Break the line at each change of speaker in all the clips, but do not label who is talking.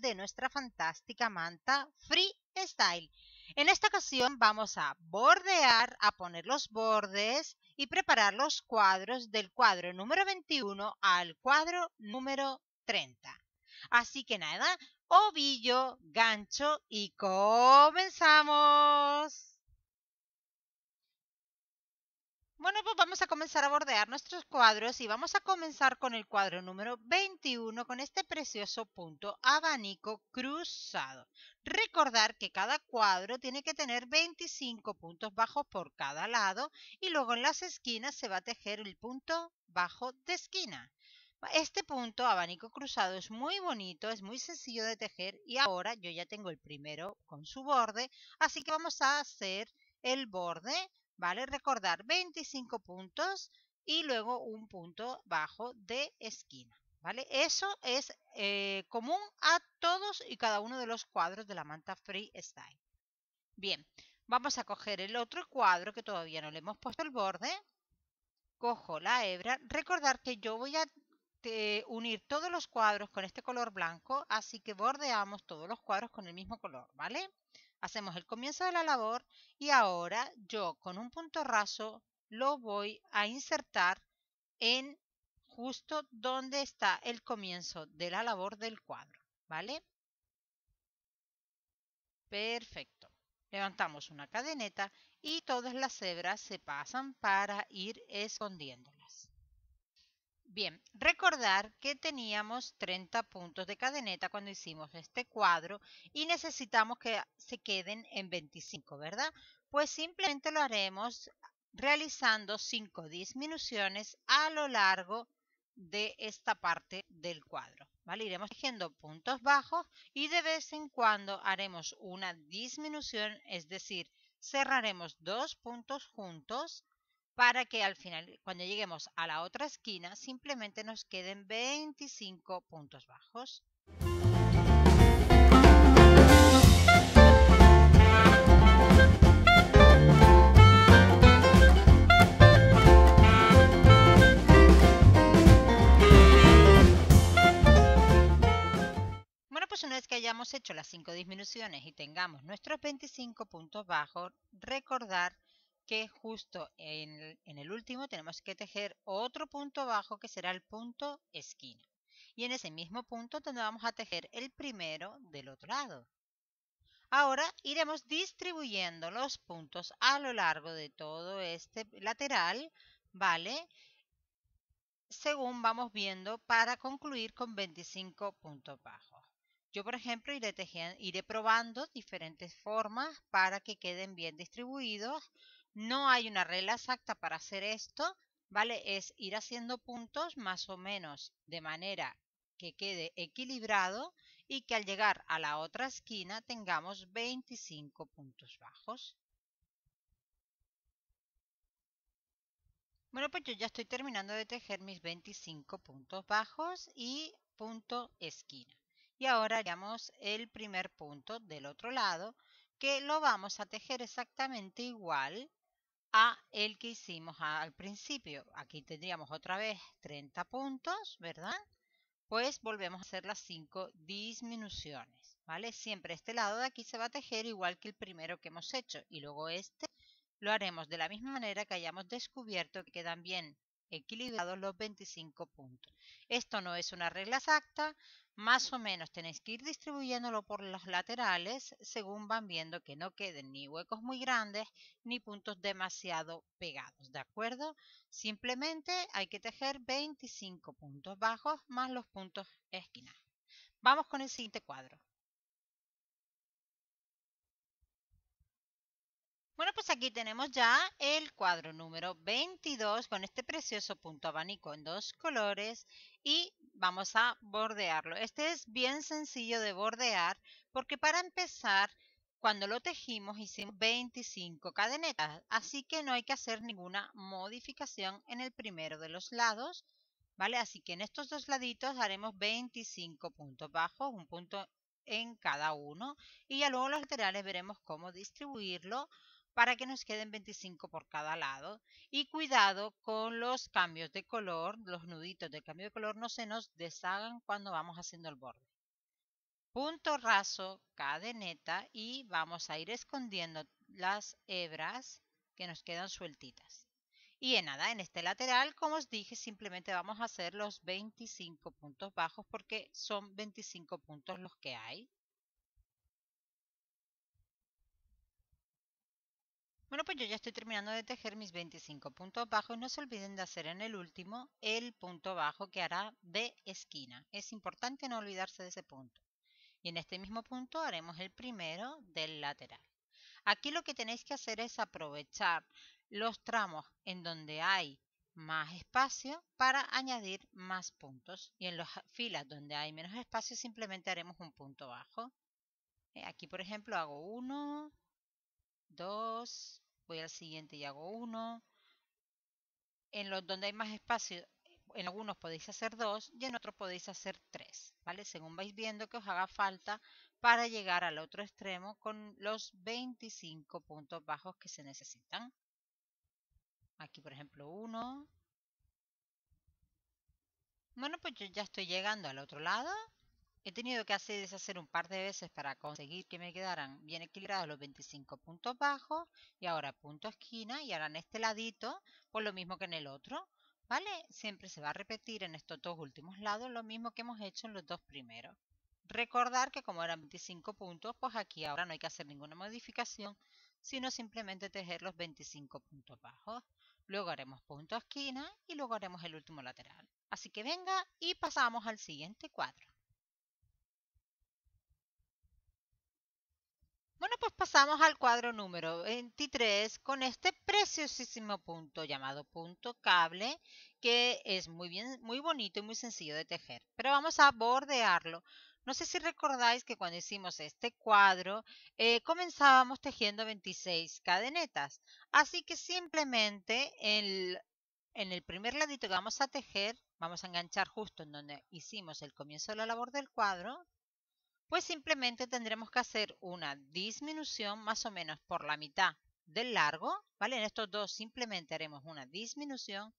de nuestra fantástica manta Freestyle. En esta ocasión vamos a bordear, a poner los bordes y preparar los cuadros del cuadro número 21 al cuadro número 30. Así que nada, ovillo, gancho y comenzamos. Bueno, pues vamos a comenzar a bordear nuestros cuadros y vamos a comenzar con el cuadro número 21 con este precioso punto abanico cruzado. Recordar que cada cuadro tiene que tener 25 puntos bajos por cada lado y luego en las esquinas se va a tejer el punto bajo de esquina. Este punto abanico cruzado es muy bonito, es muy sencillo de tejer y ahora yo ya tengo el primero con su borde, así que vamos a hacer el borde ¿vale? Recordar 25 puntos y luego un punto bajo de esquina, ¿vale? Eso es eh, común a todos y cada uno de los cuadros de la manta free style Bien, vamos a coger el otro cuadro que todavía no le hemos puesto el borde. Cojo la hebra. Recordar que yo voy a eh, unir todos los cuadros con este color blanco, así que bordeamos todos los cuadros con el mismo color, ¿vale? Hacemos el comienzo de la labor y ahora yo con un punto raso lo voy a insertar en justo donde está el comienzo de la labor del cuadro, ¿vale? Perfecto. Levantamos una cadeneta y todas las hebras se pasan para ir escondiéndolo. Bien, recordar que teníamos 30 puntos de cadeneta cuando hicimos este cuadro y necesitamos que se queden en 25, ¿verdad? Pues simplemente lo haremos realizando 5 disminuciones a lo largo de esta parte del cuadro. Iremos tejiendo puntos bajos y de vez en cuando haremos una disminución, es decir, cerraremos dos puntos juntos para que al final, cuando lleguemos a la otra esquina, simplemente nos queden 25 puntos bajos. Bueno, pues una vez que hayamos hecho las 5 disminuciones y tengamos nuestros 25 puntos bajos, recordar justo en, el último tenemos que tejer otro punto bajo que será el punto esquina. Y en ese mismo punto donde vamos a tejer el primero del otro lado. Ahora iremos distribuyendo los puntos a lo largo de todo este lateral, ¿vale? Según vamos viendo para concluir con 25 puntos bajos. Yo, por ejemplo, iré probando diferentes formas para que queden bien distribuidos no hay una regla exacta para hacer esto, ¿vale? Es ir haciendo puntos más o menos de manera que quede equilibrado y que al llegar a la otra esquina tengamos 25 puntos bajos. Bueno, pues yo ya estoy terminando de tejer mis 25 puntos bajos y punto esquina. Y ahora haríamos el primer punto del otro lado, que lo vamos a tejer exactamente igual a el que hicimos al principio. Aquí tendríamos otra vez 30 puntos, ¿verdad? Pues volvemos a hacer las 5 disminuciones, ¿vale? Siempre este lado de aquí se va a tejer igual que el primero que hemos hecho y luego este lo haremos de la misma manera que hayamos descubierto que quedan bien equilibrados los 25 puntos. Esto no es una regla exacta, más o menos tenéis que ir distribuyéndolo por los laterales según van viendo que no queden ni huecos muy grandes ni puntos demasiado pegados, ¿de acuerdo? Simplemente hay que tejer 25 puntos bajos más los puntos esquinas. Vamos con el siguiente cuadro. Bueno, pues aquí tenemos ya el cuadro número 22 con este precioso punto abanico en dos colores y vamos a bordearlo. Este es bien sencillo de bordear porque para empezar, cuando lo tejimos hicimos 25 cadenetas, así que no hay que hacer ninguna modificación en el primero de los lados, ¿vale? Así que en estos dos laditos haremos 25 puntos bajos, un punto en cada uno y ya luego los laterales veremos cómo distribuirlo para que nos queden 25 por cada lado. Y cuidado con los cambios de color, los nuditos de cambio de color no se nos deshagan cuando vamos haciendo el borde. Punto raso, cadeneta y vamos a ir escondiendo las hebras que nos quedan sueltitas. Y en nada, en este lateral, como os dije, simplemente vamos a hacer los 25 puntos bajos porque son 25 puntos los que hay. Bueno, pues yo ya estoy terminando de tejer mis 25 puntos bajos. No se olviden de hacer en el último el punto bajo que hará de esquina. Es importante no olvidarse de ese punto. Y en este mismo punto haremos el primero del lateral. Aquí lo que tenéis que hacer es aprovechar los tramos en donde hay más espacio para añadir más puntos. Y en las filas donde hay menos espacio simplemente haremos un punto bajo. Eh, aquí, por ejemplo, hago uno, 2, voy al siguiente y hago uno. En los donde hay más espacio, en algunos podéis hacer dos y en otros podéis hacer tres, ¿vale? Según vais viendo que os haga falta para llegar al otro extremo con los 25 puntos bajos que se necesitan. Aquí, por ejemplo, uno. Bueno, pues yo ya estoy llegando al otro lado He tenido que hacer deshacer un par de veces para conseguir que me quedaran bien equilibrados los 25 puntos bajos y ahora punto esquina y ahora en este ladito pues lo mismo que en el otro, ¿vale? Siempre se va a repetir en estos dos últimos lados lo mismo que hemos hecho en los dos primeros. Recordar que como eran 25 puntos, pues aquí ahora no hay que hacer ninguna modificación, sino simplemente tejer los 25 puntos bajos. Luego haremos punto esquina y luego haremos el último lateral. Así que venga y pasamos al siguiente cuadro. Bueno, pues pasamos al cuadro número 23 con este preciosísimo punto llamado punto cable que es muy bien, muy bonito y muy sencillo de tejer. Pero vamos a bordearlo. No sé si recordáis que cuando hicimos este cuadro eh, comenzábamos tejiendo 26 cadenetas. Así que simplemente en el primer ladito que vamos a tejer, vamos a enganchar justo en donde hicimos el comienzo de la labor del cuadro, pues simplemente tendremos que hacer una disminución más o menos por la mitad del largo, ¿vale? En estos dos simplemente haremos una disminución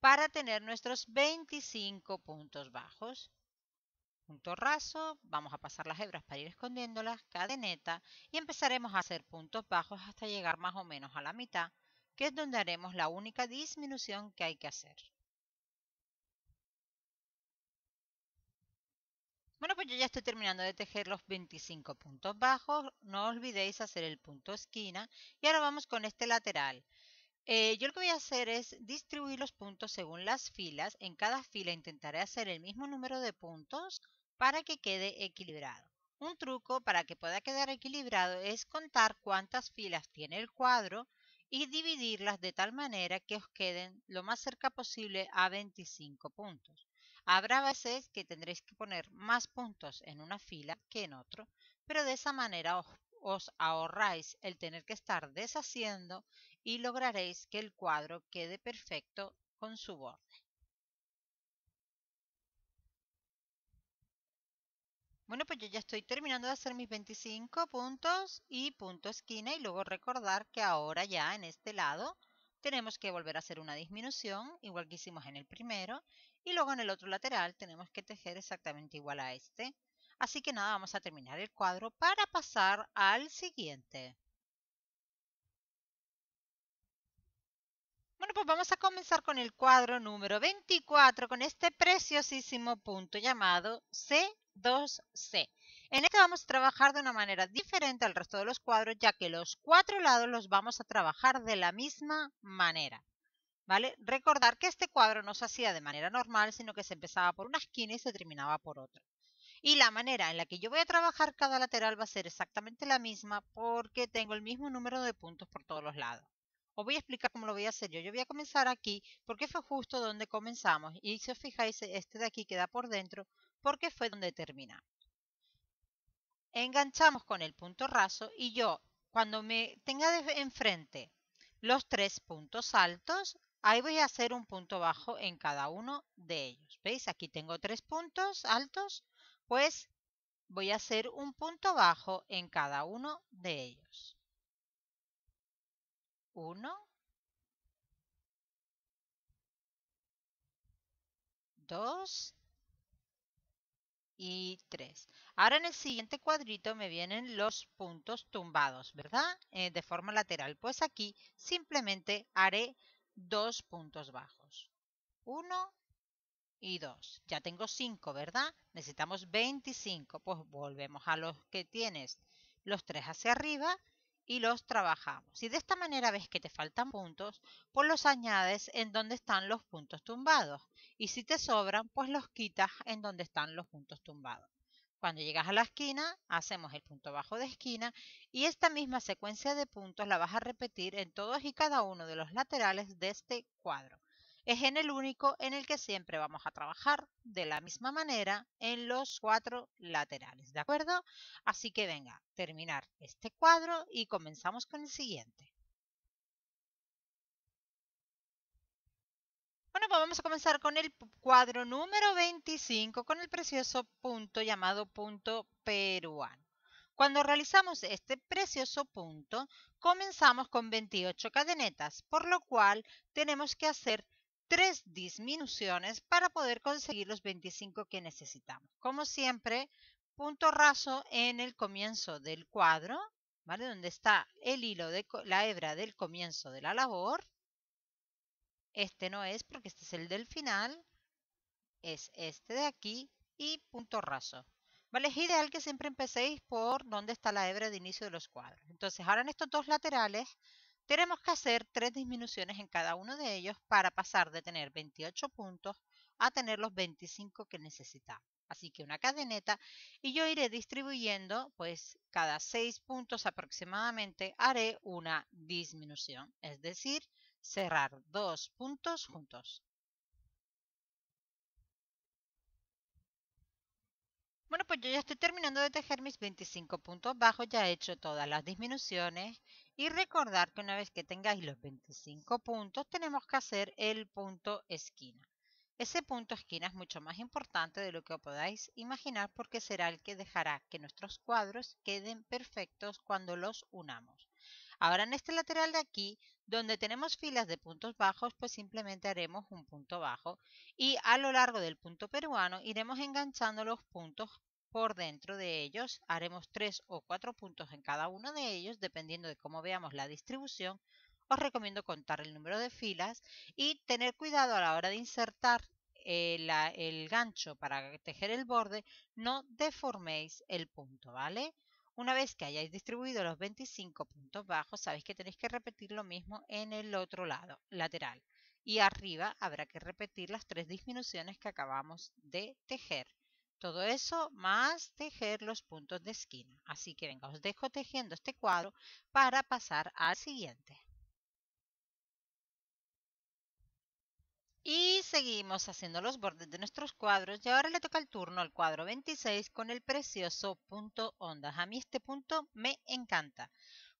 para tener nuestros 25 puntos bajos. Punto raso, vamos a pasar las hebras para ir escondiéndolas, cadeneta y empezaremos a hacer puntos bajos hasta llegar más o menos a la mitad, que es donde haremos la única disminución que hay que hacer. Bueno, pues yo ya estoy terminando de tejer los 25 puntos bajos. No olvidéis hacer el punto esquina. Y ahora vamos con este lateral. Eh, yo lo que voy a hacer es distribuir los puntos según las filas. En cada fila intentaré hacer el mismo número de puntos para que quede equilibrado. Un truco para que pueda quedar equilibrado es contar cuántas filas tiene el cuadro y dividirlas de tal manera que os queden lo más cerca posible a 25 puntos. Habrá veces que tendréis que poner más puntos en una fila que en otro, pero de esa manera os, ahorráis el tener que estar deshaciendo y lograréis que el cuadro quede perfecto con su borde. Bueno, pues yo ya estoy terminando de hacer mis 25 puntos y punto esquina y luego recordar que ahora ya en este lado tenemos que volver a hacer una disminución, igual que hicimos en el primero, y luego en el otro lateral tenemos que tejer exactamente igual a este. Así que nada, vamos a terminar el cuadro para pasar al siguiente. Bueno, pues vamos a comenzar con el cuadro número 24, con este preciosísimo punto llamado C2C. En este vamos a trabajar de una manera diferente al resto de los cuadros, ya que los cuatro lados los vamos a trabajar de la misma manera. ¿vale? Recordar que este cuadro no se hacía de manera normal, sino que se empezaba por una esquina y se terminaba por otra. Y la manera en la que yo voy a trabajar cada lateral va a ser exactamente la misma porque tengo el mismo número de puntos por todos los lados. Os voy a explicar cómo lo voy a hacer yo. Yo voy a comenzar aquí porque fue justo donde comenzamos. Y si os fijáis, este de aquí queda por dentro porque fue donde terminamos. Enganchamos con el punto raso y yo, cuando me tenga de enfrente los tres puntos altos, Ahí voy a hacer un punto bajo en cada uno de ellos. ¿Veis? Aquí tengo tres puntos altos, pues voy a hacer un punto bajo en cada uno de ellos. Uno. Dos. y tres. Ahora en el siguiente cuadrito me vienen los puntos tumbados, ¿verdad? Eh, de forma lateral. Pues aquí simplemente haré dos puntos bajos. 1 y 2. Ya tengo 5, ¿verdad? Necesitamos 25. Pues volvemos a los que tienes los tres hacia arriba y los trabajamos. Si de esta manera ves que te faltan puntos, pues los añades en donde están los puntos tumbados. Y si te sobran, pues los quitas en donde están los puntos tumbados. Cuando llegas a la esquina, hacemos el punto bajo de esquina y esta misma secuencia de puntos la vas a repetir en todos y cada uno de los laterales de este cuadro. Es en el único en el que siempre vamos a trabajar de la misma manera en los cuatro laterales, ¿de acuerdo? Así que venga, terminar este cuadro y comenzamos con el siguiente. Bueno, pues vamos a comenzar con el cuadro número 25, con el precioso punto llamado punto peruano. Cuando realizamos este precioso punto, comenzamos con 28 cadenetas, por lo cual tenemos que hacer tres disminuciones para poder conseguir los 25 que necesitamos. Como siempre, punto raso en el comienzo del cuadro, ¿vale? Donde está el hilo de la hebra del comienzo de la labor. Este no es porque este es el del final, es este de aquí y punto raso. ¿Vale? Es ideal que siempre empecéis por donde está la hebra de inicio de los cuadros. Entonces, ahora en estos dos laterales tenemos que hacer tres disminuciones en cada uno de ellos para pasar de tener 28 puntos a tener los 25 que necesitamos. Así que una cadeneta y yo iré distribuyendo, pues cada seis puntos aproximadamente haré una disminución, es decir, cerrar dos puntos juntos. Bueno, pues yo ya estoy terminando de tejer mis 25 puntos bajos, ya he hecho todas las disminuciones y recordar que una vez que tengáis los 25 puntos tenemos que hacer el punto esquina. Ese punto esquina es mucho más importante de lo que podáis imaginar porque será el que dejará que nuestros cuadros queden perfectos cuando los unamos. Ahora en este lateral de aquí, donde tenemos filas de puntos bajos, pues simplemente haremos un punto bajo y a lo largo del punto peruano iremos enganchando los puntos por dentro de ellos. Haremos tres o cuatro puntos en cada uno de ellos, dependiendo de cómo veamos la distribución. Os recomiendo contar el número de filas y tener cuidado a la hora de insertar eh, el, gancho para tejer el borde, no deforméis el punto, ¿vale? Una vez que hayáis distribuido los 25 puntos bajos, sabéis que tenéis que repetir lo mismo en el otro lado, lateral. Y arriba habrá que repetir las tres disminuciones que acabamos de tejer. Todo eso más tejer los puntos de esquina. Así que venga, os dejo tejiendo este cuadro para pasar al siguiente. Y seguimos haciendo los bordes de nuestros cuadros y ahora le toca el turno al cuadro 26 con el precioso punto ondas. A mí este punto me encanta.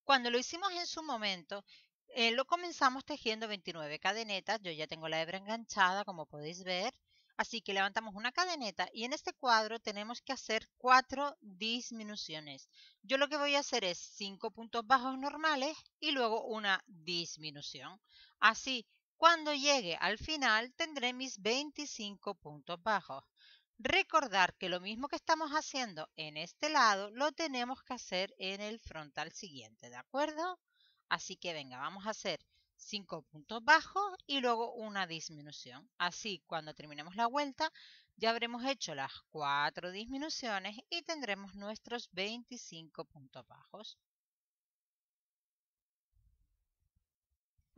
Cuando lo hicimos en su momento, eh, lo comenzamos tejiendo 29 cadenetas. Yo ya tengo la hebra enganchada, como podéis ver. Así que levantamos una cadeneta y en este cuadro tenemos que hacer cuatro disminuciones. Yo lo que voy a hacer es cinco puntos bajos normales y luego una disminución. Así cuando llegue al final tendré mis 25 puntos bajos. Recordar que lo mismo que estamos haciendo en este lado lo tenemos que hacer en el frontal siguiente, ¿de acuerdo? Así que venga, vamos a hacer 5 puntos bajos y luego una disminución. Así, cuando terminemos la vuelta, ya habremos hecho las 4 disminuciones y tendremos nuestros 25 puntos bajos.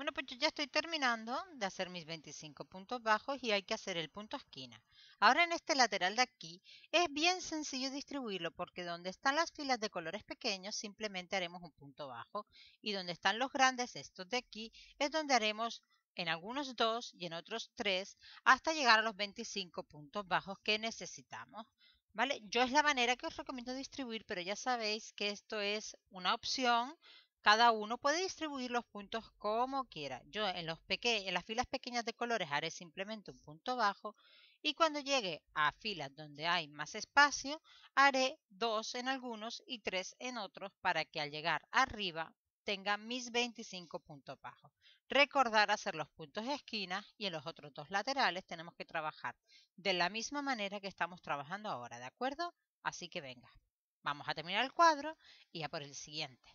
Bueno, pues yo ya estoy terminando de hacer mis 25 puntos bajos y hay que hacer el punto esquina. Ahora en este lateral de aquí es bien sencillo distribuirlo porque donde están las filas de colores pequeños simplemente haremos un punto bajo y donde están los grandes, estos de aquí, es donde haremos en algunos dos y en otros tres hasta llegar a los 25 puntos bajos que necesitamos. ¿Vale? Yo es la manera que os recomiendo distribuir, pero ya sabéis que esto es una opción cada uno puede distribuir los puntos como quiera. Yo en, los en las filas pequeñas de colores haré simplemente un punto bajo y cuando llegue a filas donde hay más espacio, haré dos en algunos y tres en otros para que al llegar arriba tenga mis 25 puntos bajos. Recordar hacer los puntos de esquina y en los otros dos laterales tenemos que trabajar de la misma manera que estamos trabajando ahora, ¿de acuerdo? Así que venga, vamos a terminar el cuadro y a por el siguiente.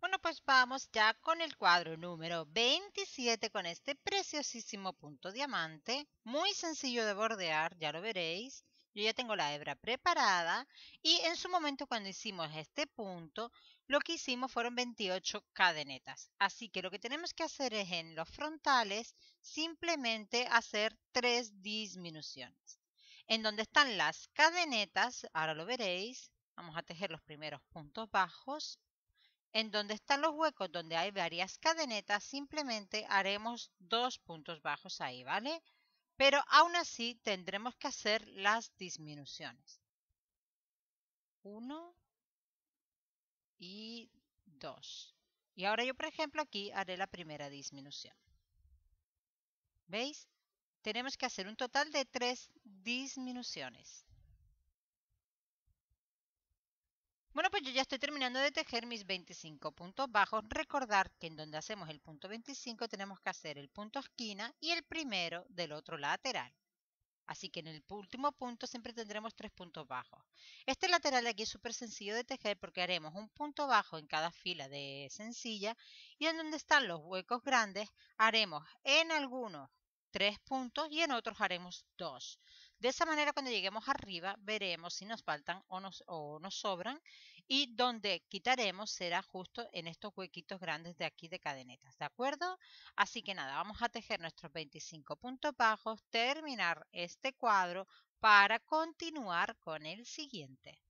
Bueno, pues vamos ya con el cuadro número 27 con este preciosísimo punto diamante. Muy sencillo de bordear, ya lo veréis. Yo ya tengo la hebra preparada y en su momento cuando hicimos este punto, lo que hicimos fueron 28 cadenetas. Así que lo que tenemos que hacer es en los frontales simplemente hacer tres disminuciones. En donde están las cadenetas, ahora lo veréis, vamos a tejer los primeros puntos bajos en donde están los huecos donde hay varias cadenetas, simplemente haremos dos puntos bajos ahí, ¿vale? Pero aún así tendremos que hacer las disminuciones. Uno y dos. Y ahora yo, por ejemplo, aquí haré la primera disminución. ¿Veis? Tenemos que hacer un total de tres disminuciones. Bueno, pues yo ya estoy terminando de tejer mis 25 puntos bajos. Recordar que en donde hacemos el punto 25 tenemos que hacer el punto esquina y el primero del otro lateral. Así que en el último punto siempre tendremos tres puntos bajos. Este lateral aquí es súper sencillo de tejer porque haremos un punto bajo en cada fila de sencilla y en donde están los huecos grandes haremos en algunos tres puntos y en otros haremos dos. De esa manera, cuando lleguemos arriba, veremos si nos faltan o nos, sobran y donde quitaremos será justo en estos huequitos grandes de aquí de cadenetas, ¿de acuerdo? Así que nada, vamos a tejer nuestros 25 puntos bajos, terminar este cuadro para continuar con el siguiente.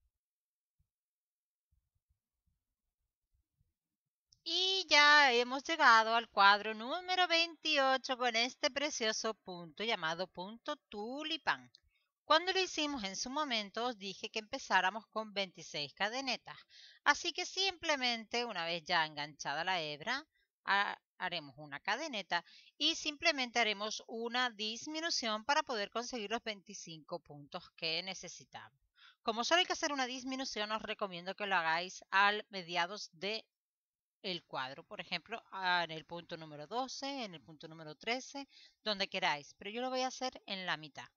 Y ya hemos llegado al cuadro número 28 con este precioso punto llamado punto tulipán. Cuando lo hicimos en su momento os dije que empezáramos con 26 cadenetas, así que simplemente una vez ya enganchada la hebra haremos una cadeneta y simplemente haremos una disminución para poder conseguir los 25 puntos que necesitamos. Como solo hay que hacer una disminución os recomiendo que lo hagáis al mediados de el cuadro, por ejemplo, en el punto número 12, en el punto número 13, donde queráis, pero yo lo voy a hacer en la mitad.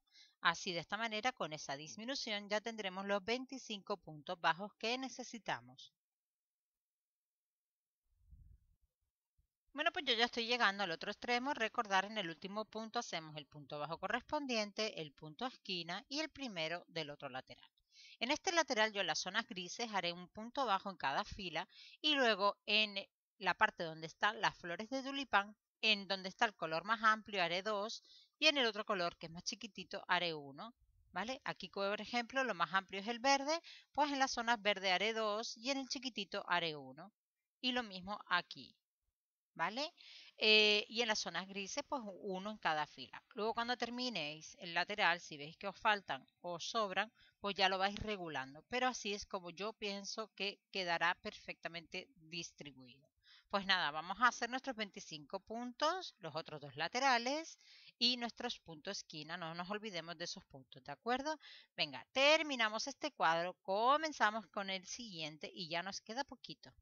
Así de esta manera, con esa disminución ya tendremos los 25 puntos bajos que necesitamos. Bueno, pues yo ya estoy llegando al otro extremo. Recordar, en el último punto hacemos el punto bajo correspondiente, el punto esquina y el primero del otro lateral. En este lateral yo en las zonas grises haré un punto bajo en cada fila y luego en la parte donde están las flores de tulipán, en donde está el color más amplio haré dos y en el otro color que es más chiquitito haré uno. ¿Vale? Aquí, por ejemplo, lo más amplio es el verde, pues en las zonas verde haré dos y en el chiquitito haré uno. Y lo mismo aquí, ¿vale? Eh, y en las zonas grises, pues uno en cada fila. Luego cuando terminéis el lateral, si veis que os faltan o sobran, pues ya lo vais regulando. Pero así es como yo pienso que quedará perfectamente distribuido. Pues nada, vamos a hacer nuestros 25 puntos, los otros dos laterales y nuestros puntos esquina. No nos olvidemos de esos puntos, ¿de acuerdo? Venga, terminamos este cuadro, comenzamos con el siguiente y ya nos queda poquito.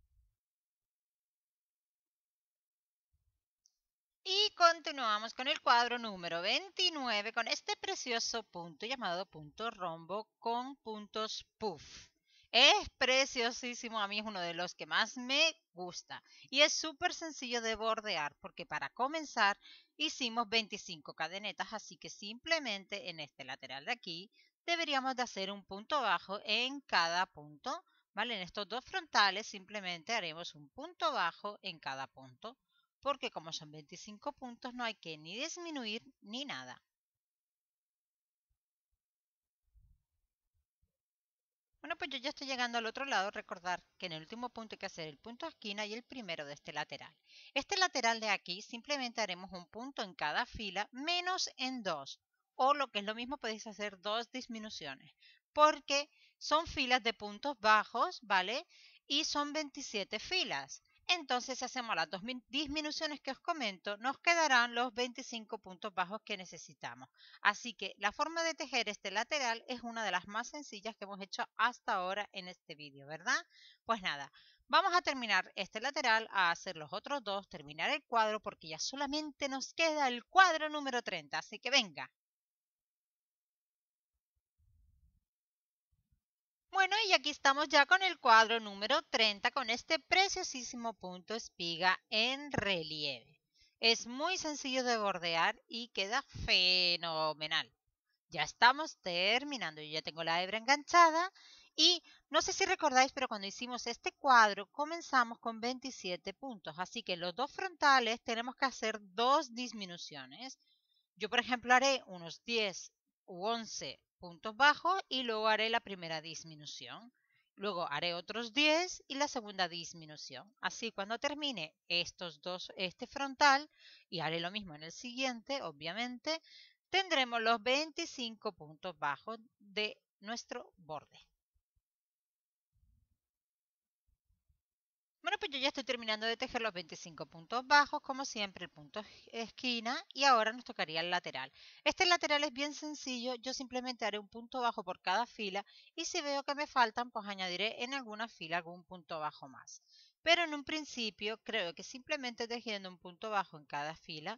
Y continuamos con el cuadro número 29 con este precioso punto llamado punto rombo con puntos puff. Es preciosísimo, a mí es uno de los que más me gusta y es súper sencillo de bordear porque para comenzar hicimos 25 cadenetas, así que simplemente en este lateral de aquí deberíamos de hacer un punto bajo en cada punto, ¿vale? En estos dos frontales simplemente haremos un punto bajo en cada punto porque como son 25 puntos no hay que ni disminuir ni nada. Bueno, pues yo ya estoy llegando al otro lado. Recordar que en el último punto hay que hacer el punto esquina y el primero de este lateral. Este lateral de aquí simplemente haremos un punto en cada fila menos en dos. O lo que es lo mismo podéis hacer dos disminuciones. Porque son filas de puntos bajos, ¿vale? Y son 27 filas. Entonces, si hacemos las dos disminuciones que os comento, nos quedarán los 25 puntos bajos que necesitamos. Así que la forma de tejer este lateral es una de las más sencillas que hemos hecho hasta ahora en este vídeo, ¿verdad? Pues nada, vamos a terminar este lateral, a hacer los otros dos, terminar el cuadro, porque ya solamente nos queda el cuadro número 30. Así que venga, bueno, y aquí estamos ya con el cuadro número 30 con este preciosísimo punto espiga en relieve. Es muy sencillo de bordear y queda fenomenal. Ya estamos terminando, yo ya tengo la hebra enganchada y no sé si recordáis, pero cuando hicimos este cuadro comenzamos con 27 puntos, así que los dos frontales tenemos que hacer dos disminuciones. Yo, por ejemplo, haré unos 10 u 11 puntos bajos y luego haré la primera disminución. Luego haré otros 10 y la segunda disminución. Así cuando termine estos dos, este frontal, y haré lo mismo en el siguiente, obviamente, tendremos los 25 puntos bajos de nuestro borde. Bueno, pues yo ya estoy terminando de tejer los 25 puntos bajos, como siempre, el punto esquina y ahora nos tocaría el lateral. Este lateral es bien sencillo, yo simplemente haré un punto bajo por cada fila y si veo que me faltan, pues añadiré en alguna fila algún punto bajo más. Pero en un principio creo que simplemente tejiendo un punto bajo en cada fila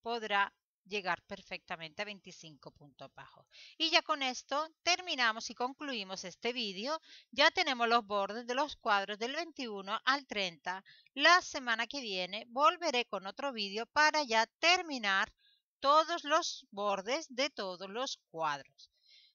podrá llegar perfectamente a 25 puntos bajos. Y ya con esto terminamos y concluimos este vídeo. Ya tenemos los bordes de los cuadros del 21 al 30. La semana que viene volveré con otro vídeo para ya terminar todos los bordes de todos los cuadros.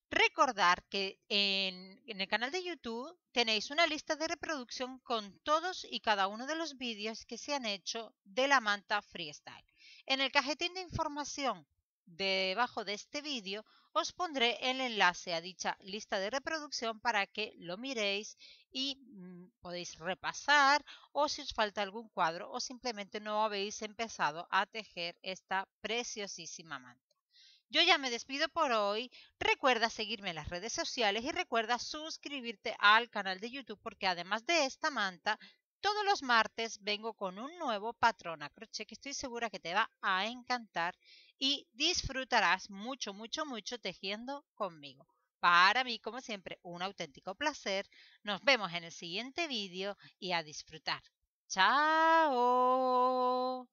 Recordar que en, en, el canal de YouTube tenéis una lista de reproducción con todos y cada uno de los vídeos que se han hecho de la manta freestyle. En el cajetín de información debajo de este vídeo os pondré el enlace a dicha lista de reproducción para que lo miréis y mm, podéis repasar o si os falta algún cuadro o simplemente no habéis empezado a tejer esta preciosísima manta. Yo ya me despido por hoy. Recuerda seguirme en las redes sociales y recuerda suscribirte al canal de YouTube porque además de esta manta todos los martes vengo con un nuevo patrón a crochet que estoy segura que te va a encantar y disfrutarás mucho, mucho, mucho tejiendo conmigo. Para mí, como siempre, un auténtico placer. Nos vemos en el siguiente vídeo y a disfrutar. ¡Chao!